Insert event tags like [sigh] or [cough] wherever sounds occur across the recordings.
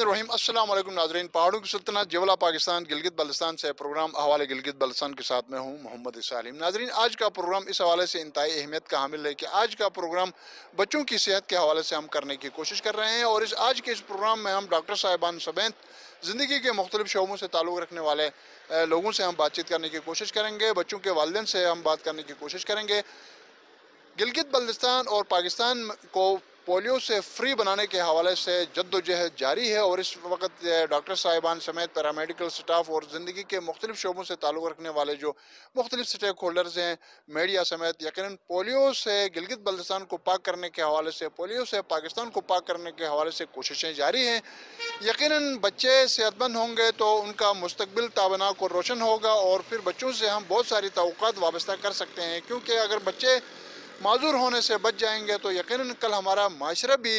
रहीम अस्सलाम वालेकुम नाजरीन पहाड़ों की सल्तनत जवला पाकिस्तान गिलगित बल्तिस्तान से प्रोग्राम हवाले गिलगित बल्तिस्तान के साथ में हूँ मोहम्मद इसालिम नाजरीन आज का प्रोग्राम इस हवाले से इंतई अहमियत का हामिल है कि आज का प्रोग्राम बच्चों की सेहत के हवाले से हम करने की कोशिश कर रहे हैं और इस आज के इस प्रोग्राम में हम डॉक्टर साहिबान समेत ज़िंदगी के मुख्तलिफ शोबों से ताल्लुक़ रखने वाले लोगों से हम बातचीत करने की कोशिश करेंगे बच्चों के वालदेन से हम बात करने की कोशिश करेंगे गिलगित बल्दिस्तान और पाकिस्तान को पोलियो से फ्री बनाने के हवाले से जद्दोजहद जारी है और इस वक्त डॉक्टर साहिबान समेत पैरामेडिकल स्टाफ और ज़िंदगी के मुख्तलिफ शोबों से ताल्लुक़ रखने वाले जो मुख्तलिफ स्टेक होल्डर्स हैं मीडिया समेत यकीन पोलियो से गिलगित बल्तिस्तान को पाक करने के हवाले से पोलियो से पाकिस्तान को पाक करने के हवाले से कोशिशें जारी हैं यकीन बच्चे सेहतमंद होंगे तो उनका मुस्तबिल ताबनाक और रोशन होगा और फिर बच्चों से हम बहुत सारी तो वाबस्ता कर सकते हैं क्योंकि अगर बच्चे माजूर होने से बच जाएंगे तो यकीन कल हमारा माशरा भी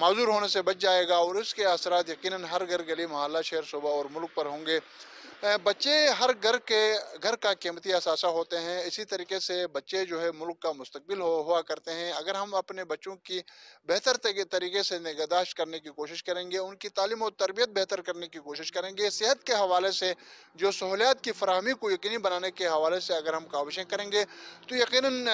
माजूर होने से बच जाएगा और उसके असरा यकीन हर घर गली मोहल्ला शहर सूबा और मुल्क पर होंगे बच्चे हर घर के घर का कीमती असासा होते हैं इसी तरीके से बच्चे जो है मुल्क का मुस्तबिल हो हुआ करते हैं अगर हम अपने बच्चों की बेहतर तरीके से निगहदाश्त करने की कोशिश करेंगे उनकी तालीम और तरबियत बेहतर करने की कोशिश करेंगे सेहत के हवाले से जो सहूलियात की फरहमी को यकीनी बनाने के हवाले से अगर हम काविशें करेंगे तो यकीन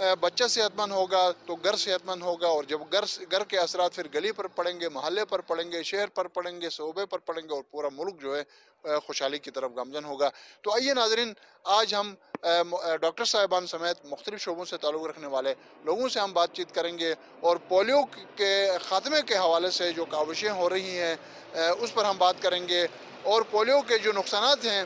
बच्चा सेहतमंद होगा तो घर सेहतमंद होगा और जब घर घर के असरा फिर गली पर पड़ेंगे मोहल्ले पर पड़ेंगे शहर पर पड़ेंगे सूबे पर पड़ेंगे और पूरा मुल्क जो है खुशहाली की तरफ गामजन होगा तो आइए नाजरन आज हम डॉक्टर साहिबान समेत मुख्तु शोबों से ताल्लुक़ रखने वाले लोगों से हम बातचीत करेंगे और पोलियो के ख़ात्मे के हवाले से जो काविशें हो रही हैं उस पर हम बात करेंगे और पोलियो के जो नुकसान हैं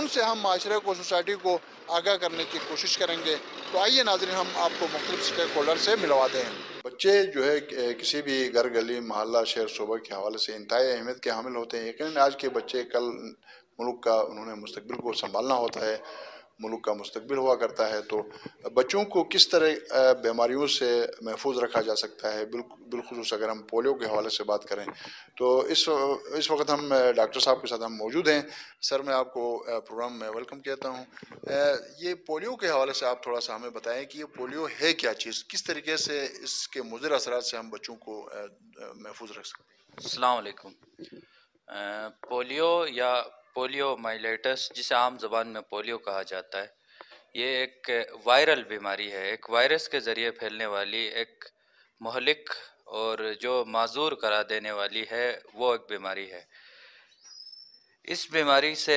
उनसे हम माशरे को सोसाइटी को आगाह करने की कोशिश करेंगे तो आइए नाजरन हम आपको मुख्तु स्टेक होल्डर से मिलवाते हैं बच्चे जो है किसी भी घर गली मोहल्ला शहर शोबा के हवाले से इंतहाई अहमियत के हामिल होते हैं यकीन आज के बच्चे कल मुल्क का उन्होंने मुस्तबिल को संभालना होता है मुल्क का मुस्तबिल हुआ करता है तो बच्चों को किस तरह बीमारियों से महफूज रखा जा सकता है बिलखसूस अगर हम पोलियो के हवाले से बात करें तो इस इस वक्त हम डॉक्टर साहब के साथ हम मौजूद हैं सर मैं आपको प्रोग्राम में वेलकम कहता हूँ ये पोलियो के हवाले से आप थोड़ा सा हमें बताएं कि ये पोलियो है क्या चीज़ किस तरीके से इसके मुजर असरा से हम बच्चों को महफूज रख सकते हैं अलकुम पोलियो या पोलियो माइलेटस जिसे आम जबान में पोलियो कहा जाता है ये एक वायरल बीमारी है एक वायरस के ज़रिए फैलने वाली एक महलिक और जो माजूर करा देने वाली है वो एक बीमारी है इस बीमारी से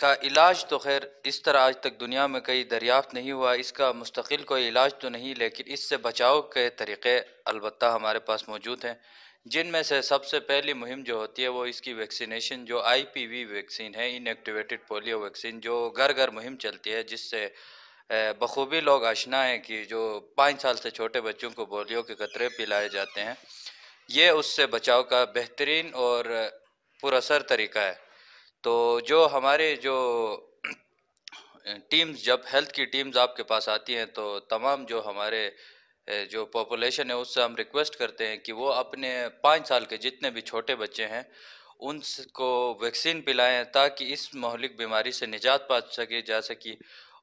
का इलाज तो खैर इस तरह आज तक दुनिया में कई दरियाफ्त नहीं हुआ इसका मुस्तकिल कोई इलाज तो नहीं लेकिन इससे बचाव के तरीक़े अलबत्त हमारे पास मौजूद हैं जिनमें से सबसे पहली मुहिम जो होती है वो इसकी वैक्सीनेशन जो आईपीवी वैक्सीन है इनएक्टिवेटेड पोलियो वैक्सीन जो घर घर मुहिम चलती है जिससे बखूबी लोग आशना है कि जो पाँच साल से छोटे बच्चों को पोलियो के कतरे पिलाए जाते हैं ये उससे बचाव का बेहतरीन और पुरसर तरीका है तो जो हमारे जो टीम्स जब हेल्थ की टीम्स आपके पास आती हैं तो तमाम जो हमारे जो पॉपुलेशन है उससे हम रिक्वेस्ट करते हैं कि वो अपने पाँच साल के जितने भी छोटे बच्चे हैं उनको वैक्सीन पिलाएं ताकि इस मौलिक बीमारी से निजात पा सके जा सके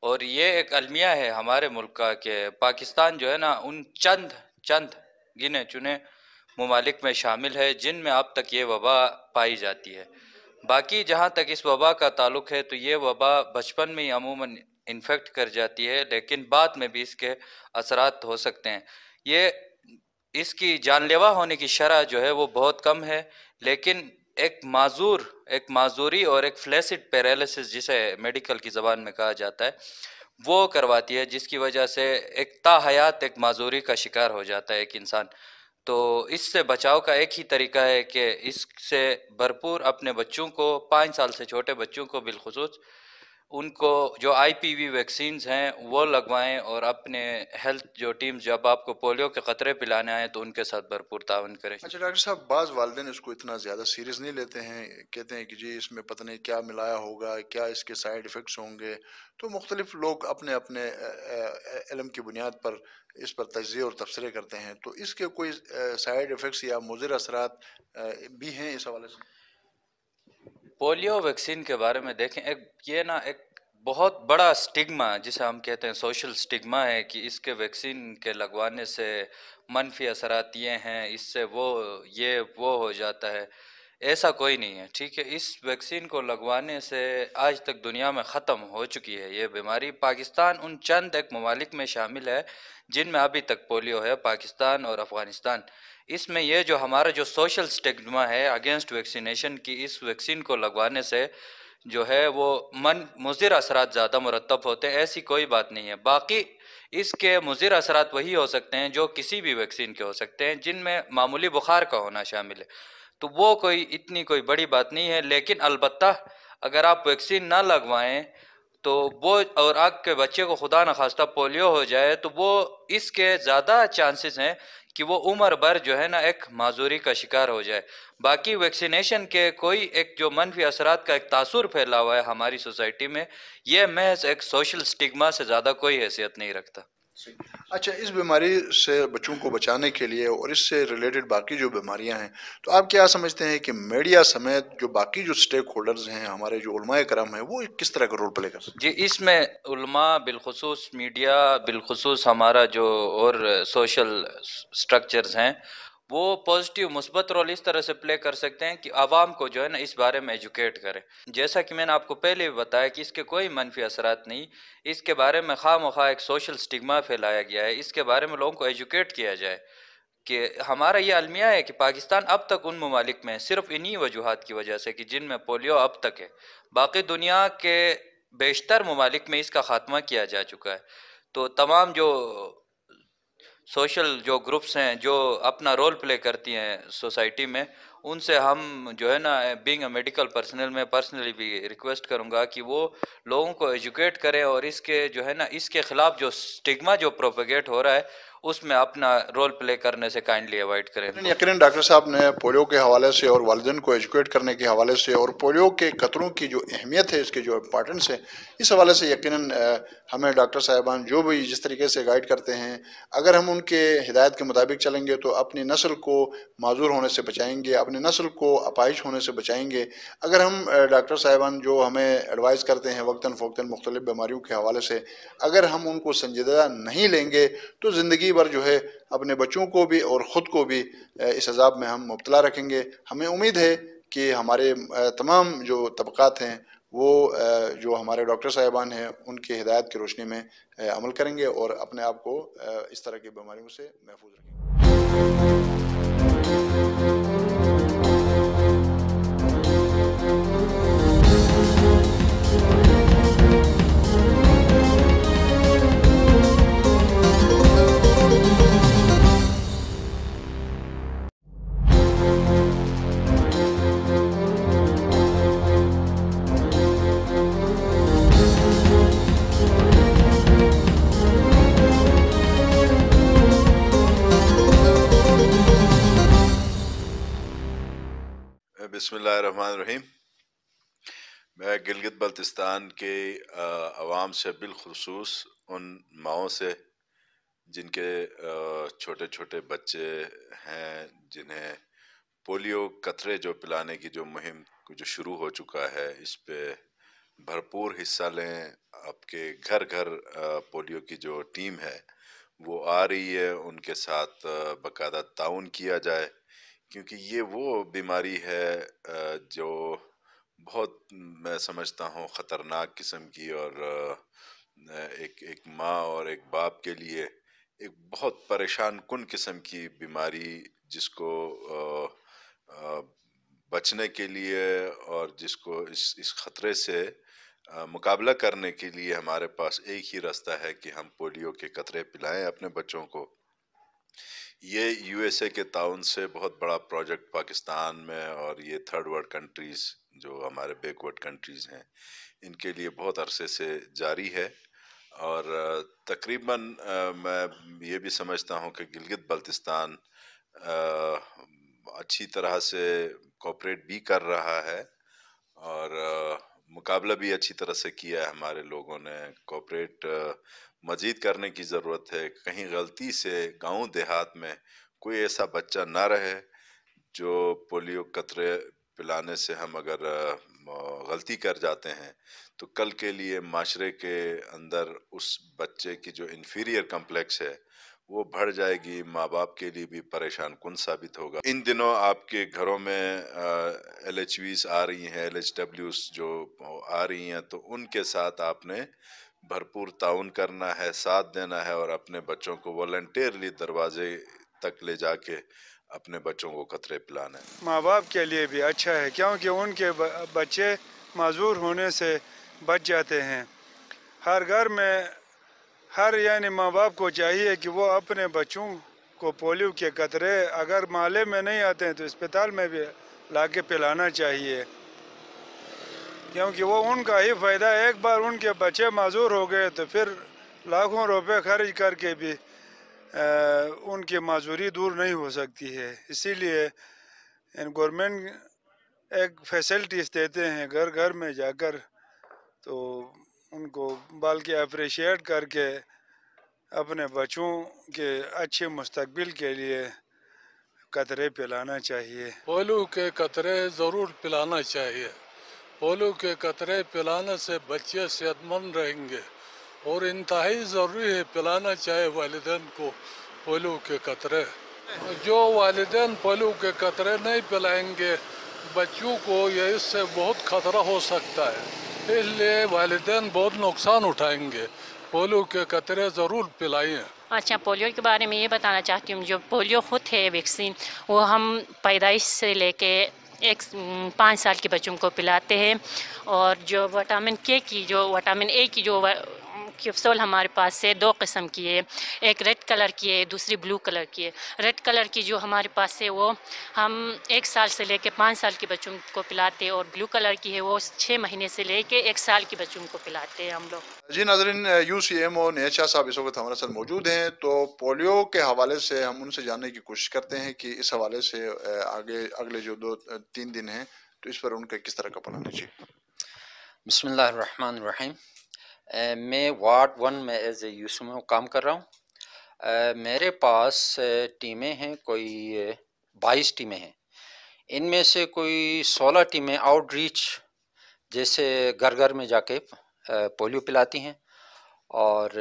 और ये एक अलमिया है हमारे मुल्क का कि पाकिस्तान जो है ना उन चंद चंद गिने चुने ममालिक में शामिल है जिनमें अब तक ये वबा पाई जाती है बाकी जहाँ तक इस वबा का ताल्लुक है तो ये वबा बचपन में ही अमूमन इन्फेक्ट कर जाती है लेकिन बाद में भी इसके असरात हो सकते हैं ये इसकी जानलेवा होने की शरह जो है वो बहुत कम है लेकिन एक माजूर एक माजूरी और एक फ्लैसिड पैरालिसिस जिसे मेडिकल की ज़बान में कहा जाता है वो करवाती है जिसकी वजह से एक ताहयात एक माजूरी का शिकार हो जाता है एक इंसान तो इससे बचाव का एक ही तरीका है कि इससे भरपूर अपने बच्चों को पाँच साल से छोटे बच्चों को बिलखसूस उनको जो आईपीवी वैक्सीन्स हैं वो लगवाएं और अपने हेल्थ जो टीम जब आपको पोलियो के खतरे पिलाने आए तो उनके साथ भरपूर तावन करें अच्छा डॉक्टर साहब बाज़ वालदेन इसको इतना ज़्यादा सीरियस नहीं लेते हैं कहते हैं कि जी इसमें पता नहीं क्या मिलाया होगा क्या इसके साइड इफ़ेक्ट्स होंगे तो मुख्तलिफ लोग अपने अपने इलम की बुनियाद पर इस पर तजिए और तबसरे करते हैं तो इसके कोई साइड इफ़ेक्ट्स या मुजर असरा भी हैं इस हवाले से पोलियो वैक्सीन के बारे में देखें एक ये ना एक बहुत बड़ा स्टिग्मा जिसे हम कहते हैं सोशल स्टिग्मा है कि इसके वैक्सीन के लगवाने से मनफी असरात ये हैं इससे वो ये वो हो जाता है ऐसा कोई नहीं है ठीक है इस वैक्सीन को लगवाने से आज तक दुनिया में ख़त्म हो चुकी है ये बीमारी पाकिस्तान उन चंद एक ममालिक में शामिल है जिनमें अभी तक पोलियो है पाकिस्तान और अफ़गानिस्तान इसमें यह जो हमारा जो सोशल स्टेगमा है अगेंस्ट वैक्सीनेशन की इस वैक्सीन को लगवाने से जो है वो मन मुजिर असरात ज़्यादा मुरतब होते हैं ऐसी कोई बात नहीं है बाकी इसके मुजिर असरात वही हो सकते हैं जो किसी भी वैक्सीन के हो सकते हैं जिनमें मामूली बुखार का होना शामिल है तो वो कोई इतनी कोई बड़ी बात नहीं है लेकिन अलबत् अगर आप वैक्सीन ना लगवाएं तो वो और आग के बच्चे को खुदा न खास्ता पोलियो हो जाए तो वो इसके ज़्यादा चांसेस हैं कि वो उम्र भर जो है ना एक माजूरी का शिकार हो जाए बाकी वैक्सीनेशन के कोई एक जो मनफी असरात का एक तासुर फैला हुआ है हमारी सोसाइटी में यह महज एक सोशल स्टिग्मा से ज़्यादा कोई हैसियत नहीं रखता अच्छा इस बीमारी से बच्चों को बचाने के लिए और इससे रिलेटेड बाकी जो बीमारियां हैं तो आप क्या समझते हैं कि मीडिया समेत जो बाकी जो स्टेक होल्डर्स हैं हमारे जो उलमा करम हैं वो किस तरह का रोल प्ले कर सकते जी इसमें उलमा बिलखसूस मीडिया बिलखसूस हमारा जो और सोशल स्ट्रक्चर्स हैं वो पॉजिटिव मुस्बत रोल इस तरह से प्ले कर सकते हैं कि आवाम को जो है ना इस बारे में एजुकेट करें जैसा कि मैंने आपको पहले भी बताया कि इसके कोई मनफी असरात नहीं इसके बारे में खाम खा एक सोशल स्टिग्मा फैलाया गया है इसके बारे में लोगों को एजुकेट किया जाए कि हमारा ये अलमिया है कि पाकिस्तान अब तक उन ममालिक में सिर्फ इन्हीं वजूहत की वजह से कि जिनमें पोलियो अब तक है बाकी दुनिया के बेशतर ममालिक में इसका खात्मा किया जा चुका है तो तमाम जो सोशल जो ग्रुप्स हैं जो अपना रोल प्ले करती हैं सोसाइटी में उनसे हम जो है ना बीइंग अ मेडिकल पर्सनल में पर्सनली भी रिक्वेस्ट करूंगा कि वो लोगों को एजुकेट करें और इसके जो है ना इसके खिलाफ जो स्टिग्मा जो प्रोपेगेट हो रहा है उसमें अपना रोल प्ले करने से काइंडली अवॉइड करें यकीन डॉक्टर साहब ने पोलियो के हवाले से और वालदेन को एजुकेट करने के हवाले से और पोलियो के कतरों की जो अहमियत है इसके जो इम्पोर्टेंस है इस हवाले से यकीन हमें डॉक्टर साहबान जो भी जिस तरीके से गाइड करते हैं अगर हम उनके हिदायत के मुताबिक चलेंगे तो अपनी नस्ल को माजूर होने से बचाएंगे अपने अपने नस्ल को अपाइश होने से बचाएंगे अगर हम डॉक्टर साहिबान जो हमें एडवाइस करते हैं वक्ता फ़ोकता मुख्तलिफ बीमारियों के हवाले से अगर हम उनको संजीदा नहीं लेंगे तो ज़िंदगी भर जो है अपने बच्चों को भी और ख़ुद को भी इस अजाब में हम मुबतला रखेंगे हमें उम्मीद है कि हमारे तमाम जो तबक़ात हैं वो जो हमारे डॉक्टर साहिबान हैं उनकी हिदायत की रोशनी में अमल करेंगे और अपने आप को इस तरह की बीमारियों से महफूज रखेंगे बसमीम मैं गिलगित बल्तिस्तान के आवाम से बिलखसूस उन माओ से जिनके छोटे छोटे बच्चे हैं जिन्हें पोलियो कतरे जो पिलाने की जो मुहिम जो शुरू हो चुका है इस पर भरपूर हिस्सा लें आपके घर घर पोलियो की जो टीम है वो आ रही है उनके साथ बकायदा ताउन किया जाए क्योंकि ये वो बीमारी है जो बहुत मैं समझता हूँ ख़तरनाक किस्म की और एक एक माँ और एक बाप के लिए एक बहुत परेशान कन किस्म की बीमारी जिसको बचने के लिए और जिसको इस इस ख़तरे से मुकाबला करने के लिए हमारे पास एक ही रास्ता है कि हम पोलियो के कतरे पिलाएं अपने बच्चों को ये यूएसए के ताउन से बहुत बड़ा प्रोजेक्ट पाकिस्तान में और ये थर्ड वर्ल्ड कंट्रीज़ जो हमारे बैकवर्ड कंट्रीज़ हैं इनके लिए बहुत अरसे से जारी है और तकरीबन मैं ये भी समझता हूँ कि गिलगित बल्तिस्तान अच्छी तरह से कॉपरेट भी कर रहा है और मुकाबला भी अच्छी तरह से किया है हमारे लोगों ने कॉपरेट मजीद करने की ज़रूरत है कहीं गलती से गांव देहात में कोई ऐसा बच्चा ना रहे जो पोलियो कतरे पिलाने से हम अगर गलती कर जाते हैं तो कल के लिए माशरे के अंदर उस बच्चे की जो इन्फीरियर कम्प्लेक्स है वो बढ़ जाएगी माँ बाप के लिए भी परेशान कन साबित होगा इन दिनों आपके घरों में एल एच आ रही हैं एल एच जो आ रही हैं तो उनके साथ आपने भरपूर ताउन करना है साथ देना है और अपने बच्चों को वॉल्टियरली दरवाजे तक ले जाके अपने बच्चों को खतरे पिलाना है माँ बाप के लिए भी अच्छा है क्योंकि उनके बच्चे मजूर होने से बच जाते हैं हर घर में हर यानी माँ बाप को चाहिए कि वो अपने बच्चों को पोलियो के कतरे अगर माले में नहीं आते हैं तो अस्पताल में भी ला के पिलाना चाहिए क्योंकि वो उनका ही फ़ायदा एक बार उनके बच्चे मज़ूर हो गए तो फिर लाखों रुपए खर्च करके भी आ, उनकी मज़ूरी दूर नहीं हो सकती है इसीलिए गवर्नमेंट एक फैसिलिटीज़ देते हैं घर घर में जाकर तो उनको बल्कि अप्रिशिएट करके अपने बच्चों के अच्छे मुस्तकबिल के लिए कतरे पिलाना चाहिए पोलू के कतरे ज़रूर पिलाना चाहिए पोलियो के कतरे पिलाने से बच्चे सेहतमंद रहेंगे और इंतहाई ज़रूरी है पिलाना चाहे वालदेन को पोलियो के कतरे जो वालदेन पोलियो के कतरे नहीं पिलाएंगे बच्चों को ये इससे बहुत खतरा हो सकता है इसलिए वालदेन बहुत नुकसान उठाएंगे पोलियो के कतरे ज़रूर पिलाइए अच्छा पोलियो के बारे में ये बताना चाहती हूँ जो पोलियो खुद है वैक्सीन वो हम पैदाइश से लेके एक पाँच साल के बच्चों को पिलाते हैं और जो विटामिन के की जो विटामिन ए की जो क्यूबसोल हमारे पास से दो किस्म की है एक रेड कलर की है दूसरी ब्लू कलर की है रेड कलर की जो हमारे पास से वो हम एक साल से लेके पाँच साल के बच्चों को पिलाते हैं और ब्लू कलर की है वो छः महीने से लेके एक साल के बच्चों को पिलाते हैं हम लोग जी नाजरीन यू सी एम और नेशा साहब इस वक्त हमारे साथ मौजूद हैं तो पोलियो के हवाले से हम उनसे जानने की कोशिश करते हैं कि इस हवाले से आगे अगले जो दो तीन दिन हैं तो इस पर उनका किस तरह का पलाना चाहिए बसमिल्लर बसमीम मैं वार्ड वन में एज ए यूसु में काम कर रहा हूँ मेरे पास टीमें हैं कोई बाईस टीमें हैं इनमें से कोई सोलह टीमें आउटरीच जैसे घर घर में जाके पोलियो पिलाती हैं और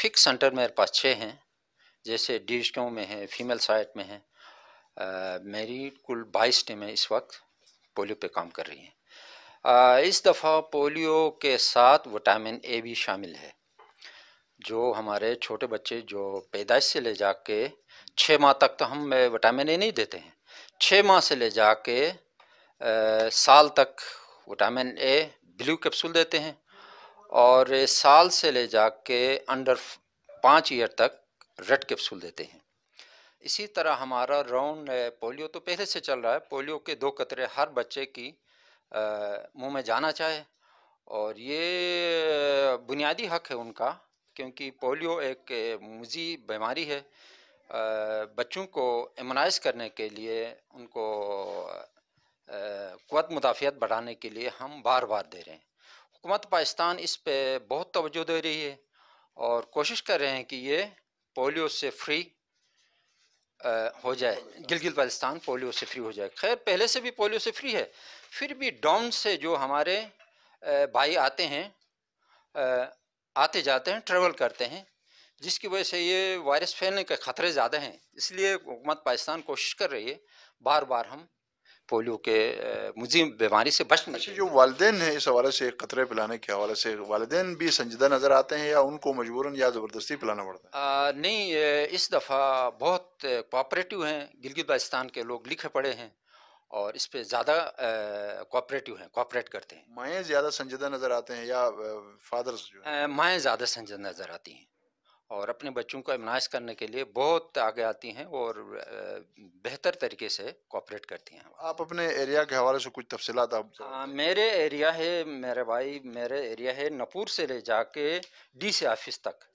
फिक्स सेंटर मेरे पास छः हैं जैसे डी में है फीमेल साइट में है मेरी कुल बाईस टीमें इस वक्त पोलियो पे काम कर रही हैं इस दफ़ा पोलियो के साथ विटामिन ए भी शामिल है जो हमारे छोटे बच्चे जो पैदाइश से ले जा के छः माह तक तो हम विटामिन ए नहीं देते हैं छः माह से ले जा के साल तक विटामिन ए ब्लू कैप्सूल देते हैं और साल से ले जा के अंडर पाँच ईयर तक रेड कैप्सूल देते हैं इसी तरह हमारा राउंड पोलियो तो पहले से चल रहा है पोलियो के दो कतरे हर बच्चे की मुंह में जाना चाहे और ये बुनियादी हक है उनका क्योंकि पोलियो एक मुजी बीमारी है बच्चों को इम्यूनाइज करने के लिए उनको कुत मुदाफ़ियत बढ़ाने के लिए हम बार बार दे रहे हैं हुकूमत पाकिस्तान इस पर बहुत तोज्जो दे रही है और कोशिश कर रहे हैं कि ये पोलियो से फ्री हो जाए गिलगिल पाकिस्तान पोलियो से फ्री हो जाए खैर पहले से भी पोलियो से फ्री है फिर भी डाउन से जो हमारे भाई आते हैं आते जाते हैं ट्रेवल करते हैं जिसकी वजह से ये वायरस फैलने के ख़तरे ज़्यादा हैं इसलिए हुकूमत पाकिस्तान कोशिश कर रही है बार बार हम पोलियो के मुजीम बीमारी से बच अच्छा जो वालदे हैं इस हवाले से खतरे पिलाने के हवाले से वालदे भी संजीदा नज़र आते हैं या उनको मजबूरन या ज़बरदस्ती पिलाना पड़ता है नहीं इस दफ़ा बहुत कोऑपरेटिव हैं गिलगित बाइस्तान के लोग लिखे पड़े हैं और इस पर ज़्यादा कोऑपरेटिव हैं कोऑपरेट करते हैं माएँ ज़्यादा संजीदा नज़र आते हैं या फादर्स माएँ ज़्यादा संजीदा नज़र आती हैं और अपने बच्चों को एमनाइज करने के लिए बहुत आगे आती हैं और बेहतर तरीके से कॉपरेट करती हैं आप अपने एरिया के हवाले से कुछ तफसलत आप हाँ, मेरे एरिया है मेरे भाई मेरे एरिया है नपूर से ले जाके डी सी ऑफिस तक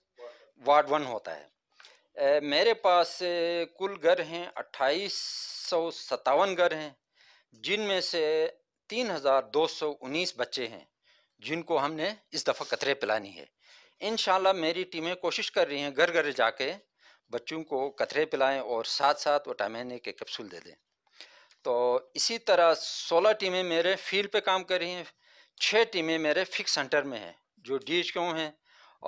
वार्ड वन होता है ए, मेरे पास कुल घर हैं अट्ठाईस सौ सतावन घर हैं जिनमें से तीन हज़ार दो सौ उन्नीस बच्चे हैं जिनको हमने इस दफ़ा कतरे पिलानी है इन मेरी टीमें कोशिश कर रही हैं घर घर जाके बच्चों को कतरे पिलाएं और साथ साथ विटामिन ए के कैप्सूल दे दें तो इसी तरह 16 टीमें मेरे फील्ड पे काम कर रही हैं छः टीमें मेरे फिक्स सेंटर में हैं जो डी एच क्यों हैं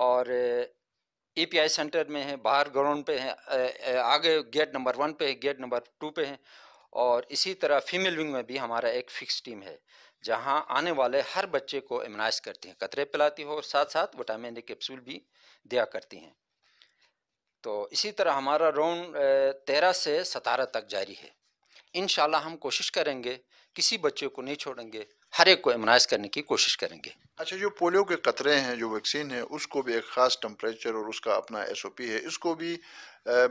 और ए पी आई सेंटर में हैं बाहर ग्राउंड पे हैं आगे गेट नंबर वन पे है गेट नंबर टू पे हैं और इसी तरह फीमेल विंग में भी हमारा एक फिक्स टीम है जहां आने वाले हर बच्चे को इम्यूनाइज करती हैं कतरे पिलाती हो और साथ साथ विटामिन ए कैप्सूल भी दिया करती हैं तो इसी तरह हमारा राउंड तेरह से सतारह तक जारी है इन हम कोशिश करेंगे किसी बच्चे को नहीं छोड़ेंगे हर एक को इमनाइज करने की कोशिश करेंगे अच्छा जो पोलियो के कतरे हैं जो वैक्सीन है उसको भी एक ख़ास टेम्परेचर और उसका अपना एस ओ पी है इसको भी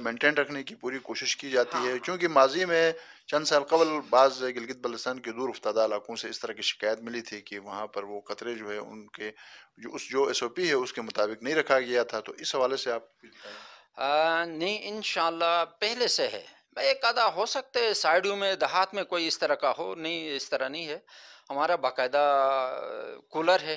मेंटेन रखने की पूरी कोशिश की जाती हाँ। है क्योंकि माजी में चंद साल कबल बाज़ गिलगित बल्तिस्तान के दूर अफ्तादा इलाकों से इस तरह की शिकायत मिली थी कि वहाँ पर वो कतरे जो है उनके जो उस जो एस ओ पी है उसके मुताबिक नहीं रखा गया था तो इस हवाले से आप आ, नहीं इन पहले से है भाई एक आधा हो सकते है साइड में देहात में कोई इस तरह का हो नहीं इस तरह नहीं है हमारा बाकायदा कूलर है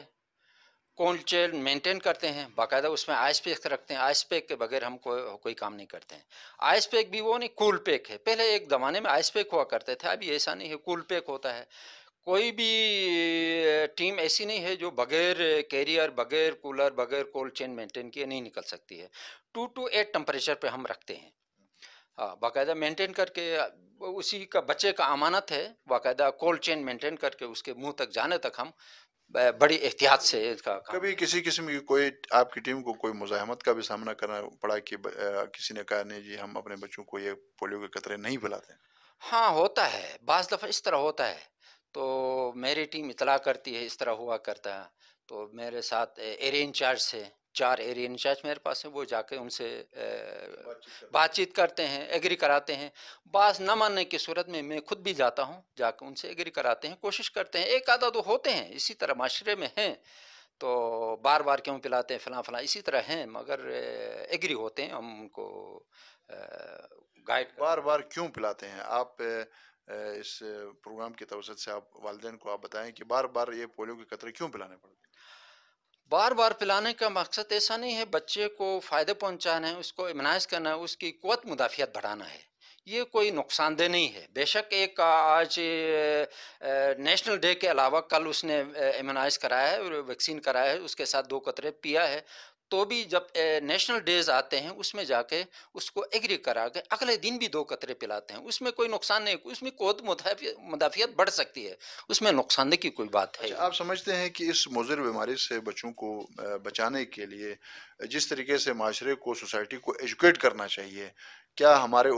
कोल्ड चेन मेंटेन करते हैं बाकायदा उसमें आइस पैक रखते हैं आइस पैक के बगैर हम को, कोई काम नहीं करते हैं आइस पैक भी वो नहीं कूल पैक है पहले एक ज़माने में आइस पैक हुआ करते थे अभी ऐसा नहीं है कूल पैक होता है कोई भी टीम ऐसी नहीं है जो बगैर कैरियर बगैर कूलर बगैर कोल्ड चेन मेंटेन किए नहीं निकल सकती है टू टू एट टम्परेचर पर हम रखते हैं हाँ, बाकायदा मेंटेन करके उसी का बच्चे का अमानत है बाकायदा कोल्ड चेन मेंटेन करके उसके मुंह तक जाने तक हम बड़ी एहतियात से इसका कभी किसी किस्म की कोई आपकी टीम को कोई मुजाहमत का भी सामना करना पड़ा कि किसी ने कहा नहीं जी हम अपने बच्चों को ये पोलियो के कतरे नहीं पिलाते हाँ होता है बज दफ़ा इस तरह होता है तो मेरी टीम इतला करती है इस तरह हुआ करता है तो मेरे साथ एरिया इंचार्ज से चार एरिया इंचार्ज मेरे पास है वो जाके उनसे बातचीत करते हैं एग्री कराते हैं बास न मानने की सूरत में मैं खुद भी जाता हूँ जाके उनसे एग्री कराते हैं कोशिश करते हैं एक आधा तो होते हैं इसी तरह माशरे में हैं तो बार बार क्यों पिलाते हैं फला फला इसी तरह हैं मगर एग्री होते हैं हम उनको गाइड बार बार क्यों पिलाते हैं आप इस प्रोग्राम की तवसत से आप वालदेन को आप बताएं कि बार बार ये पोलियो के कतरे क्यों पिलाने पड़ते हैं बार बार पिलाने का मकसद ऐसा नहीं है बच्चे को फ़ायदे पहुँचाना है उसको इमनाइज करना है उसकी क़वत मुदाफ़ियत बढ़ाना है ये कोई नुकसानदेह नहीं है बेशक एक आज नेशनल डे के अलावा कल उसने इम्यूनाइज कराया है वैक्सीन कराया है उसके साथ दो कतरे पिया है तो भी जब नेशनल डेज आते हैं उसमें जाके उसको एग्री करा के अगले दिन भी दो कतरे पिलाते हैं उसमें कोई नुकसान नहीं उसमें कोद मुदाफियत बढ़ सकती है उसमें नुकसान की कोई बात है अच्छा, आप समझते हैं कि इस मुजर बीमारी से बच्चों को बचाने के लिए जिस तरीके से माशरे को सोसाइटी को एजुकेट करना चाहिए क्या हमारे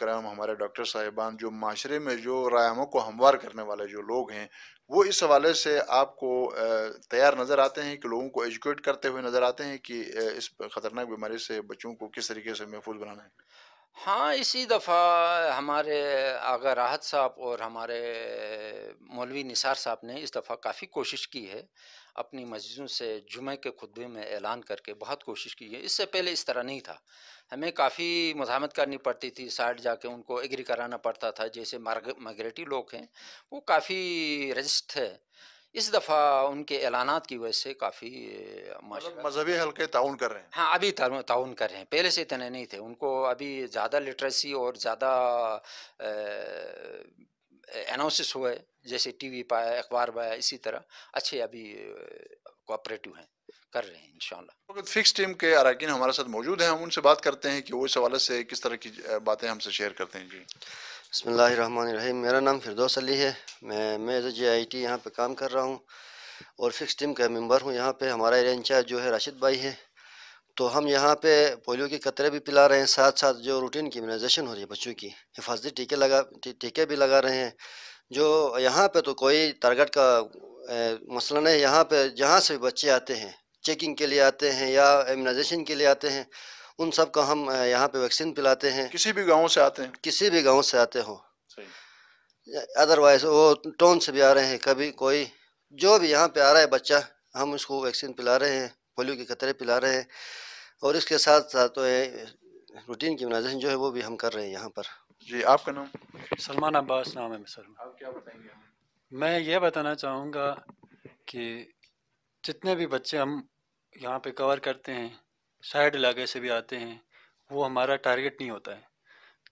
कराम हमारे डॉक्टर साहिबान जो माशरे में जो रायमों को हमवार करने वाले जो लोग हैं वो इस हवाले से आपको तैयार नज़र आते हैं कि लोगों को एजुकेट करते हुए नज़र आते हैं कि इस ख़तरनाक बीमारी से बच्चों को किस तरीके से महफूज बनाना है हाँ, इसी दफ़ा हमारे आगा राहत साहब और हमारे मौलवी निसार साहब ने इस दफ़ा काफ़ी कोशिश की है, अपनी मस्जिदों से जुमे के खुतबे में ऐलान करके बहुत कोशिश की है। इससे पहले इस तरह नहीं था। हमें काफ़ी मजामत करनी पड़ती थी, साइड जाके उनको एग्री कराना पड़ता था। जैसे मार्ग लोग हैं, वो काफ़ी रजिस्ट है। इस दफ़ा उनके ऐलान की वजह से काफ़ी मतलब मजहबी हल्के ताउन कर रहे हैं हाँ अभी ताउन कर रहे हैं पहले से इतने नहीं थे उनको अभी ज़्यादा लिटरेसी और ज़्यादा एनालिसिस हुए जैसे टी वी पाए अखबार पाया इसी तरह अच्छे अभी कोऑपरेटिव हैं कर रहे हैं इंशाल्लाह तो फिक्स टीम के अरकिन हमारे साथ मौजूद हैं हम उनसे बात करते हैं कि वो इस हवाले से किस तरह की बातें हमसे शेयर करते हैं जी बसमीम मेरा नाम फिरदौस अली है मैं मैं जे आई टी यहाँ पर काम कर रहा हूँ और फिक्स टीम का मेम्बर हूँ यहाँ पर हमारा एरिया इंचार्ज जो है राशिद भाई है तो हम यहाँ पे पोलियो के कतरे भी पिला रहे हैं साथ साथ जो रूटीन की इम्यूनाइजेशन हो रही है बच्चों की हिफाजती टीके लगा टीके भी लगा रहे हैं जो यहाँ पे तो कोई टारगेट का ए, मसला नहीं यहाँ पे जहाँ से बच्चे आते हैं चेकिंग के लिए आते हैं या इम्यूनाइजेशन के लिए आते हैं उन सब का हम यहाँ पे वैक्सीन पिलाते हैं किसी भी गांव से आते हैं किसी भी गांव से आते हो अदरवाइज वो टाउन से भी आ रहे हैं कभी कोई जो भी यहाँ पे आ रहा है बच्चा हम उसको वैक्सीन पिला रहे हैं पोलियो के खतरे पिला रहे हैं और इसके साथ साथ तो रूटीन की जो है वो भी हम कर रहे हैं यहाँ पर जी आपका नाम सलमान अब्बास नाम है सर आप क्या बताएंगे मैं ये बताना चाहूँगा कि जितने भी बच्चे हम यहाँ पे कवर करते हैं साइड इलाके से भी आते हैं वो हमारा टारगेट नहीं होता है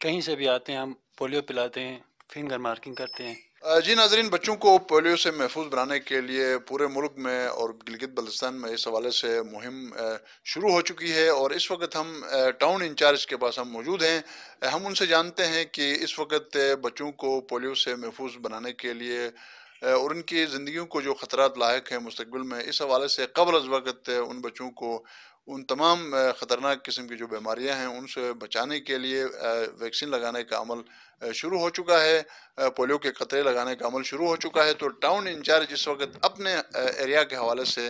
कहीं से भी आते हैं हम पोलियो पिलाते हैं फिंगर मार्किंग करते हैं जी नाजरीन बच्चों को पोलियो से महफूज बनाने के लिए पूरे मुल्क में और गिलगित बल्तिस्तान में इस हवाले से मुहिम शुरू हो चुकी है और इस वक्त हम टाउन इंचार्ज के पास हम मौजूद हैं हम उनसे जानते हैं कि इस वक्त बच्चों को पोलियो से महफूज बनाने के लिए और उनकी ज़िंदगी को जो ख़तरा लाक है मुस्तबिल में इस हवाले से कबल अज वक्त उन बच्चों को उन तमाम ख़तरनाक किस्म की जो बीमारियां हैं उनसे बचाने के लिए वैक्सीन लगाने का अमल शुरू हो चुका है पोलियो के खतरे लगाने का अमल शुरू हो चुका है तो टाउन इंचार्ज इस वक्त अपने एरिया के हवाले से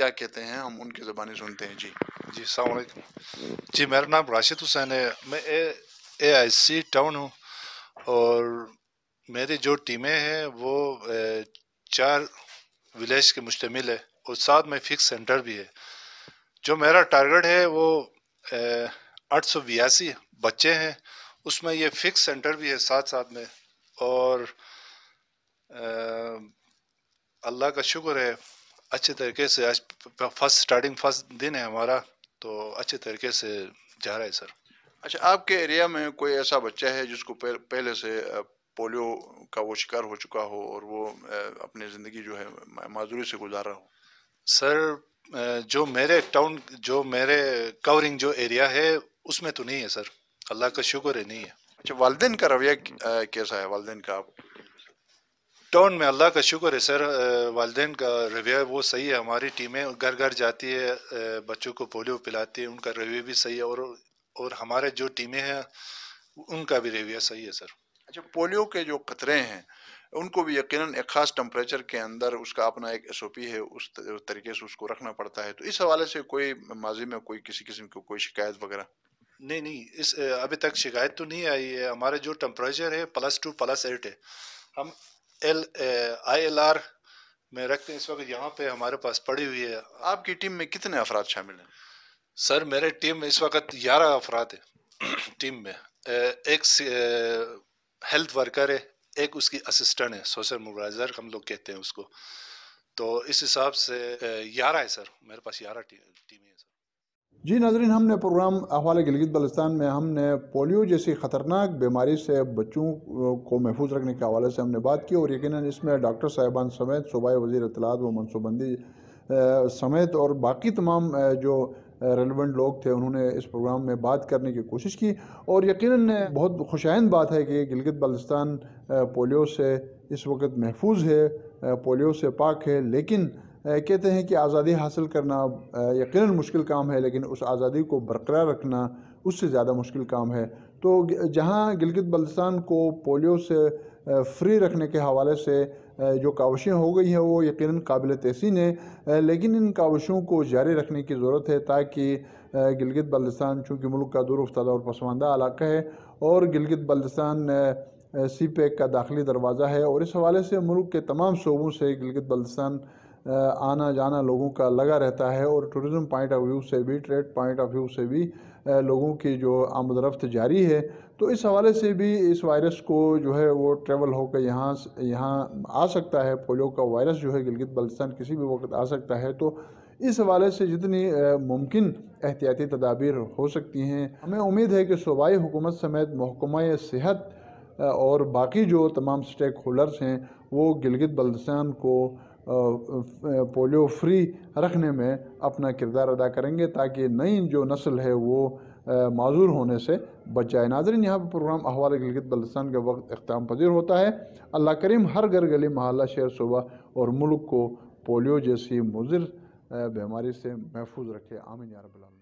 क्या कहते हैं हम उनकी ज़बानी सुनते हैं जी जी सलामकुम जी मेरा नाम राशिद हुसैन है मैं ए आई सी टाउन हूँ और मेरी जो टीमें हैं वो चार विलेज के मुश्तमिल है और साथ में फिक्स सेंटर भी है जो मेरा टारगेट है वो आठ सौ बयासी बच्चे हैं उसमें ये फिक्स सेंटर भी है साथ साथ में और अल्लाह का शुक्र है अच्छे तरीके से आज फर्स्ट स्टार्टिंग फर्स्ट दिन है हमारा तो अच्छे तरीके से जा रहा है सर अच्छा आपके एरिया में कोई ऐसा बच्चा है जिसको पहले से पोलियो का वो शिकार हो चुका हो और वो अपनी ज़िंदगी जो है माजूरी से गुजार रहा हो सर जो मेरे टाउन जो मेरे कवरिंग जो एरिया है उसमें तो नहीं है सर अल्लाह का शुक्र है नहीं है अच्छा वालदेन का रवैया कैसा है वालदेन का आप टाउन में अल्लाह का शुक्र है सर वालदेन का रवैया वो सही है हमारी टीमें घर घर जाती है बच्चों को पोलियो पिलाती है उनका रवैया भी सही है और और हमारे जो टीमें हैं उनका भी रवैया सही है सर अच्छा पोलियो के जो खतरे हैं उनको भी यकीनन एक ख़ास टम्परेचर के अंदर उसका अपना एक एस है उस तरीके से उसको रखना पड़ता है तो इस हवाले से कोई माजी में कोई किसी किस्म की कोई शिकायत वगैरह नहीं नहीं इस अभी तक शिकायत तो नहीं आई है हमारे जो टम्परेचर है प्लस टू प्लस एट है हम एल आई एल आर में रखते हैं इस वक्त यहाँ पे हमारे पास पड़ी हुई है आपकी टीम में कितने अफराद शामिल हैं सर मेरे टीम में इस वक्त ग्यारह अफराद [clears throat] है टीम में एक हेल्थ वर्कर है एक उसकी असिस्टेंट है सोशल मोबाइजर हम लोग कहते हैं उसको तो इस हिसाब से ग्यारह है सर मेरे पास ग्यारह टी, टीमें हैं सर जी नाजरीन हमने प्रोग्राम अहवाल गिलगित बलिस्तान में हमने पोलियो जैसी ख़तरनाक बीमारी से बच्चों को महफूज रखने के हवाले से हमने बात की और यकीन इसमें डॉक्टर साहिबान समेत सूबाई वजी अतलात व मनसूबंदी समेत और बाकी तमाम जो रेलिवेंट लोग थे उन्होंने इस प्रोग्राम में बात करने की कोशिश की और यकीनन बहुत खुशाइन बात है कि गिलगित बल्तिस्तान पोलियो से इस वक्त महफूज है पोलियो से पाक है लेकिन कहते हैं कि आज़ादी हासिल करना यकीनन मुश्किल काम है लेकिन उस आज़ादी को बरकरार रखना उससे ज़्यादा मुश्किल काम है तो जहाँ गिलगित बल्तिस्तान को पोलियो से फ्री रखने के हवाले से जो काविशें हो गई हैं वो यकीन काबिल तहसीन है लेकिन इन काविशों को जारी रखने की ज़रूरत है ताकि गिलगित बल्दिस्तान चूँकि मुल्क का दुरुफ्तादा और पसमानदा इलाका है और गिलगित बल्दिस्तान सी पैक का दाखिली दरवाज़ा है और इस हवाले से मुल्क के तमाम शोबों से गिलगित बल्दिस्तान आना जाना लोगों का लगा रहता है और टूरिज़म पॉइंट ऑफ व्यू से भी ट्रेड पॉइंट ऑफ व्यू से भी लोगों की जो आमद रफ्त जारी है तो इस हवाले से भी इस वायरस को जो है वो ट्रेवल होकर यहाँ यहाँ आ सकता है पोलियो का वायरस जो है गिलगित बल्तिस्तान किसी भी वक्त आ सकता है तो इस हवाले से जितनी मुमकिन एहतियाती तदाबीर हो सकती हैं हमें उम्मीद है कि सूबाई हुकूमत समेत महकमा सेहत और बाकी जो तमाम स्टेक होल्डर्स हैं वो गिलगित बल्तिस्तान को पोलियो फ्री रखने में अपना किरदार अदा करेंगे ताकि नई जो नस्ल है वो माजूर होने से बच जाए नाजरन यहाँ पर प्रोग्राम अहवाल गिलगित बल्तिस्तान का वक्त अख्ताम पजीर होता है अल्लाह करीम हर घर गली महल्ला शहर सुबह और मुल्क को पोलियो जैसी मुजिर बीमारी से महफूज रखे आमिन यारबल